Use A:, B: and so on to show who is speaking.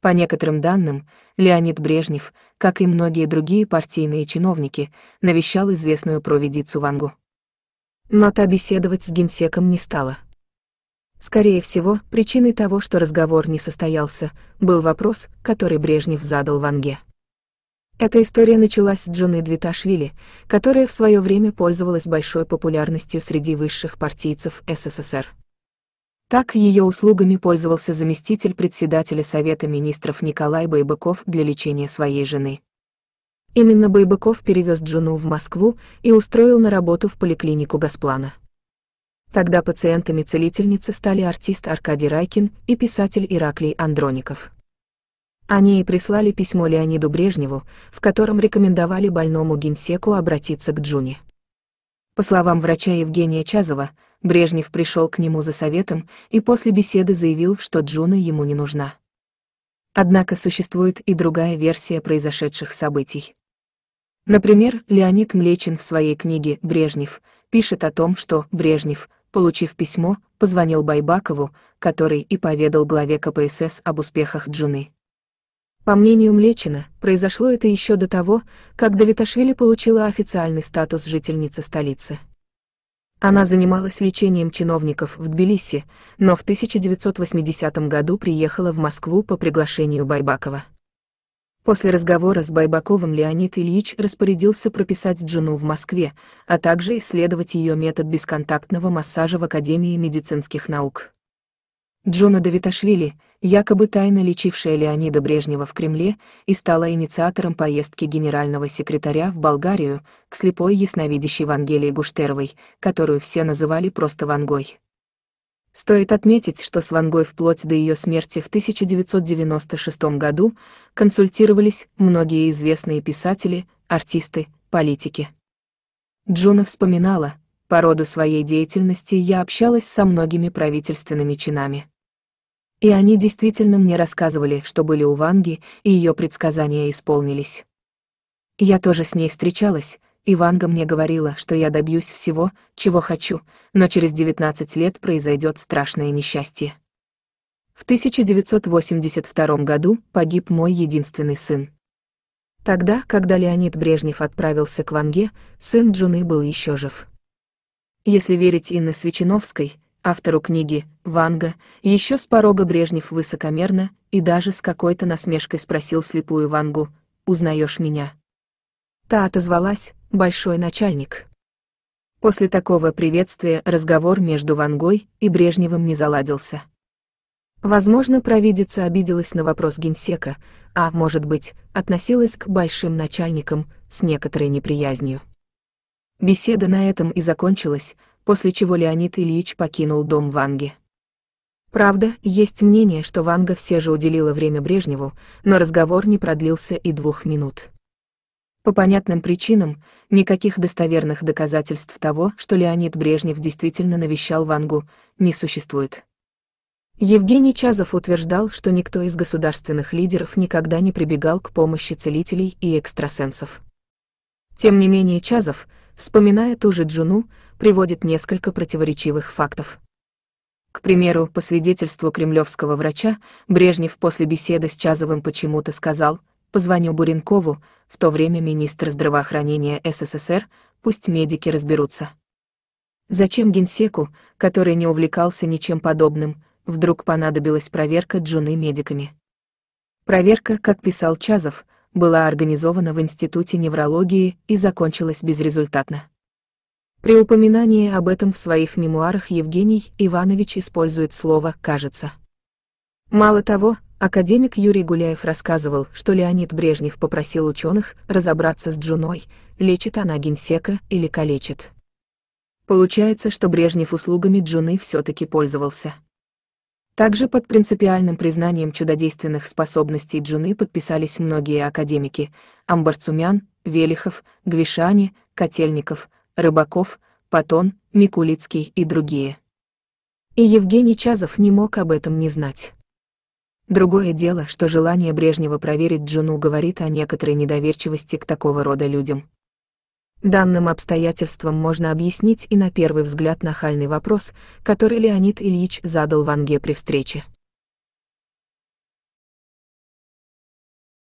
A: По некоторым данным, Леонид Брежнев, как и многие другие партийные чиновники, навещал известную провидицу Вангу. Но та беседовать с генсеком не стала. Скорее всего, причиной того, что разговор не состоялся, был вопрос, который Брежнев задал Ванге. Эта история началась с Джуны Двиташвили, которая в свое время пользовалась большой популярностью среди высших партийцев СССР. Так ее услугами пользовался заместитель председателя Совета министров Николай Байбыков для лечения своей жены. Именно Байбыков перевез джуну в Москву и устроил на работу в поликлинику Газплана. Тогда пациентами целительницы стали артист Аркадий Райкин и писатель Ираклий Андроников. Они и прислали письмо Леониду Брежневу, в котором рекомендовали больному генсеку обратиться к Джуне. По словам врача Евгения Чазова, Брежнев пришел к нему за советом и после беседы заявил, что Джуна ему не нужна. Однако существует и другая версия произошедших событий. Например, Леонид Млечин в своей книге «Брежнев» пишет о том, что Брежнев, получив письмо, позвонил Байбакову, который и поведал главе КПСС об успехах Джуны. По мнению Млечина, произошло это еще до того, как Давиташвили получила официальный статус жительницы столицы. Она занималась лечением чиновников в Тбилиси, но в 1980 году приехала в Москву по приглашению Байбакова. После разговора с Байбаковым Леонид Ильич распорядился прописать Джуну в Москве, а также исследовать ее метод бесконтактного массажа в Академии медицинских наук. Джона Давиташвили, якобы тайно лечившая Леонида Брежнева в Кремле и стала инициатором поездки генерального секретаря в Болгарию к слепой ясновидящей Вангелии Гуштеровой, которую все называли просто Вангой. Стоит отметить, что с Вангой вплоть до ее смерти в 1996 году консультировались многие известные писатели, артисты, политики. Джуна вспоминала, по роду своей деятельности я общалась со многими правительственными чинами. И они действительно мне рассказывали, что были у Ванги, и ее предсказания исполнились. Я тоже с ней встречалась, и Ванга мне говорила, что я добьюсь всего, чего хочу, но через 19 лет произойдет страшное несчастье. В 1982 году погиб мой единственный сын. Тогда, когда Леонид Брежнев отправился к Ванге, сын Джуны был еще жив. Если верить Инне Свечиновской, Автору книги, Ванга, еще с порога Брежнев высокомерно и даже с какой-то насмешкой спросил слепую Вангу, «Узнаешь меня?» Та отозвалась, «Большой начальник». После такого приветствия разговор между Вангой и Брежневым не заладился. Возможно, провидица обиделась на вопрос генсека, а, может быть, относилась к большим начальникам с некоторой неприязнью. Беседа на этом и закончилась, после чего Леонид Ильич покинул дом Ванги. Правда, есть мнение, что Ванга все же уделила время Брежневу, но разговор не продлился и двух минут. По понятным причинам, никаких достоверных доказательств того, что Леонид Брежнев действительно навещал Вангу, не существует. Евгений Чазов утверждал, что никто из государственных лидеров никогда не прибегал к помощи целителей и экстрасенсов. Тем не менее Чазов, вспоминая ту же Джуну, приводит несколько противоречивых фактов. К примеру, по свидетельству кремлевского врача, Брежнев после беседы с Чазовым почему-то сказал «позвоню Буренкову», в то время министр здравоохранения СССР, пусть медики разберутся. Зачем генсеку, который не увлекался ничем подобным, вдруг понадобилась проверка Джуны медиками? Проверка, как писал Чазов, была организована в Институте неврологии и закончилась безрезультатно. При упоминании об этом в своих мемуарах Евгений Иванович использует слово «кажется». Мало того, академик Юрий Гуляев рассказывал, что Леонид Брежнев попросил ученых разобраться с джуной, лечит она генсека или калечит. Получается, что Брежнев услугами джуны все таки пользовался. Также под принципиальным признанием чудодейственных способностей Джуны подписались многие академики – Амбарцумян, Велихов, Гвишани, Котельников, Рыбаков, Патон, Микулицкий и другие. И Евгений Чазов не мог об этом не знать. Другое дело, что желание Брежнева проверить Джуну говорит о некоторой недоверчивости к такого рода людям. Данным обстоятельством можно объяснить и на первый взгляд нахальный вопрос, который Леонид Ильич задал Ванге при встрече.